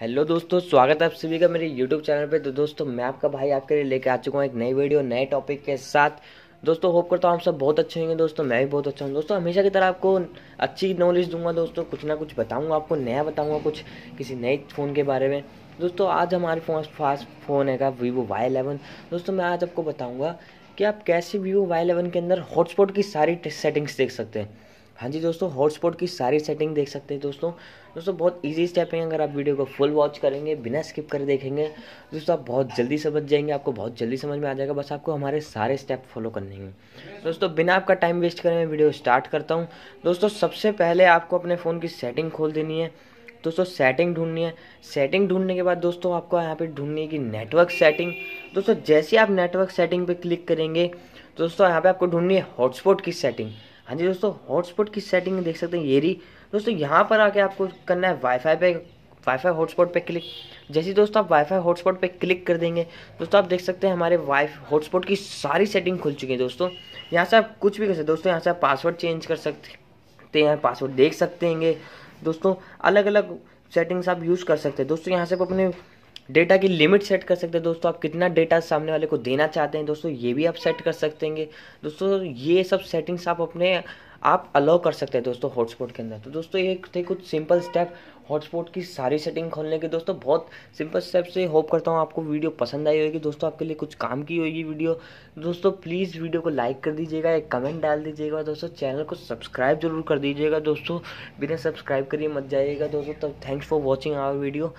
hello दोस्तों स्वागत है आप सभी का मेरे यूट्यूब चैनल पे तो दोस्तों मैं आपका भाई आपके लिए लेके आ चुका हूँ एक नई वीडियो नए टॉपिक के साथ दोस्तों होप करता हूँ आप सब बहुत अच्छे होंगे दोस्तों मैं भी बहुत अच्छा हूँ दोस्तों हमेशा की तरह आपको अच्छी नॉलेज दूंगा दोस्तों कुछ ना कुछ बताऊँगा आपको नया बताऊँगा कुछ किसी नए फ़ोन के बारे में दोस्तों आज हमारे फोन फास्ट फ़ोन है का वीवो वाई एलेवन दोस्तों मैं आज आपको बताऊँगा कि आप कैसे वीवो वाई एलेवन के अंदर हॉटस्पॉट की सारी सेटिंग्स देख सकते हैं हाँ जी दोस्तों हॉटस्पॉट की सारी सेटिंग देख सकते हैं दोस्तों दोस्तों बहुत इजी स्टेप है अगर आप वीडियो को फुल वॉच करेंगे बिना स्किप कर देखेंगे दोस्तों आप बहुत जल्दी समझ जाएंगे आपको बहुत जल्दी समझ में आ जाएगा बस आपको हमारे सारे स्टेप फॉलो करने हैं दोस्तों बिना आपका टाइम वेस्ट करें मैं वीडियो स्टार्ट करता हूँ दोस्तों सबसे पहले आपको अपने फ़ोन की सेटिंग खोल देनी है दोस्तों सेटिंग ढूंढनी है सेटिंग ढूंढने के बाद दोस्तों आपको यहाँ पे ढूंढनी है कि नेटवर्क सेटिंग दोस्तों जैसे आप नेटवर्क सेटिंग पे क्लिक करेंगे दोस्तों यहाँ पे आपको ढूंढनी है हॉटस्पॉट की सेटिंग हाँ जी दोस्तों हॉटस्पॉट की सेटिंग देख सकते हैं ये रही दोस्तों यहाँ पर आके आपको करना है वाईफाई पे वाईफाई हॉटस्पॉट पे क्लिक जैसे दोस्तों आप वाईफाई हॉटस्पॉट पे क्लिक कर देंगे दोस्तों आप देख सकते हैं हमारे वाई हॉटस्पॉट की सारी सेटिंग खुल चुकी है दोस्तों यहाँ से आप कुछ भी कर सकते दोस्तों यहाँ से आप पासवर्ड चेंज कर सकते हैं पासवर्ड देख सकते हैं दोस्तों अलग अलग सेटिंग्स आप यूज़ कर सकते हैं दोस्तों यहाँ से आप अपने डेटा की लिमिट सेट कर सकते हैं दोस्तों आप कितना डेटा सामने वाले को देना चाहते हैं दोस्तों ये भी आप सेट कर सकते हैं दोस्तों ये सब सेटिंग्स आप अपने आप अलाउ कर सकते हैं दोस्तों हॉटस्पॉट के अंदर तो दोस्तों ये थे कुछ सिंपल स्टेप हॉटस्पॉट की सारी सेटिंग खोलने के दोस्तों बहुत सिंपल स्टेप से होप करता हूँ आपको वीडियो पसंद आई होगी दोस्तों आपके लिए कुछ काम की होगी वीडियो दोस्तों प्लीज़ वीडियो को लाइक कर दीजिएगा एक कमेंट डाल दीजिएगा दोस्तों चैनल को सब्सक्राइब जरूर कर दीजिएगा दोस्तों बिना सब्सक्राइब करिए मत जाइएगा दोस्तों तब thanks for watching our video